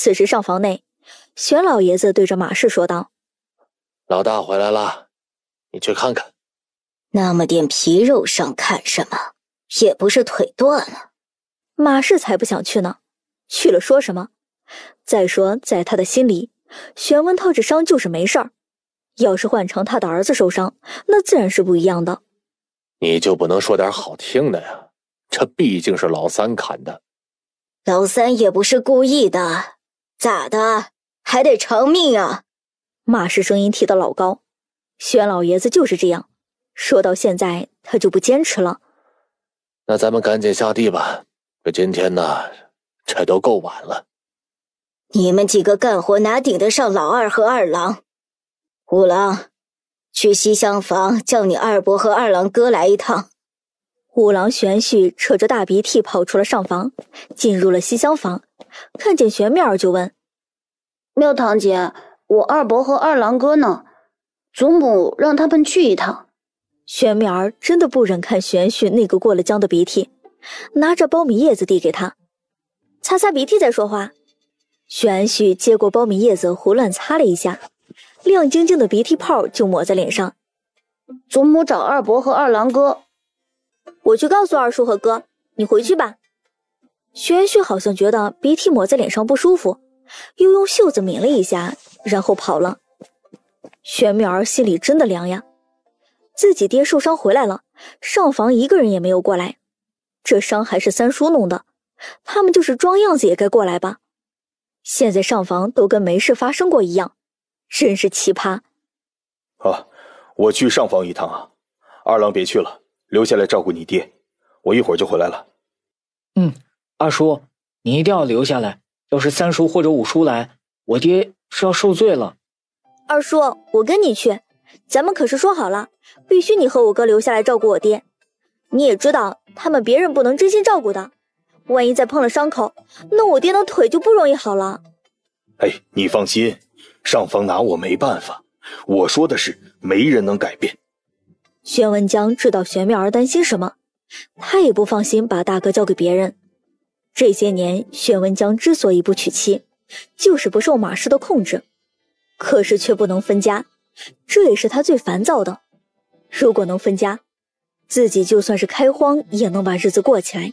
此时上房内，玄老爷子对着马氏说道：“老大回来了，你去看看。”“那么点皮肉伤，看什么？也不是腿断了。”马氏才不想去呢，去了说什么？再说，在他的心里，玄文涛这伤就是没事儿。要是换成他的儿子受伤，那自然是不一样的。你就不能说点好听的呀？这毕竟是老三砍的，老三也不是故意的。咋的，还得偿命啊？马氏声音提得老高。宣老爷子就是这样，说到现在他就不坚持了。那咱们赶紧下地吧，这今天呢，这都够晚了。你们几个干活哪顶得上老二和二郎？五郎，去西厢房叫你二伯和二郎哥来一趟。五郎玄旭扯着大鼻涕跑出了上房，进入了西厢房。看见玄妙儿就问：“妙堂姐，我二伯和二郎哥呢？祖母让他们去一趟。”玄妙儿真的不忍看玄旭那个过了江的鼻涕，拿着苞米叶子递给他，擦擦鼻涕再说话。玄旭接过苞米叶子，胡乱擦了一下，亮晶晶的鼻涕泡就抹在脸上。祖母找二伯和二郎哥，我去告诉二叔和哥，你回去吧。玄旭好像觉得鼻涕抹在脸上不舒服，又用袖子抿了一下，然后跑了。玄妙儿心里真的凉呀，自己爹受伤回来了，上房一个人也没有过来，这伤还是三叔弄的，他们就是装样子也该过来吧？现在上房都跟没事发生过一样，真是奇葩。啊，我去上房一趟啊，二郎别去了，留下来照顾你爹，我一会儿就回来了。嗯。二叔，你一定要留下来。要是三叔或者五叔来，我爹是要受罪了。二叔，我跟你去。咱们可是说好了，必须你和我哥留下来照顾我爹。你也知道，他们别人不能真心照顾的。万一再碰了伤口，那我爹的腿就不容易好了。哎，你放心，上方拿我没办法。我说的是，没人能改变。宣文江知道玄妙儿担心什么，他也不放心把大哥交给别人。这些年，薛文江之所以不娶妻，就是不受马氏的控制，可是却不能分家，这也是他最烦躁的。如果能分家，自己就算是开荒，也能把日子过起来。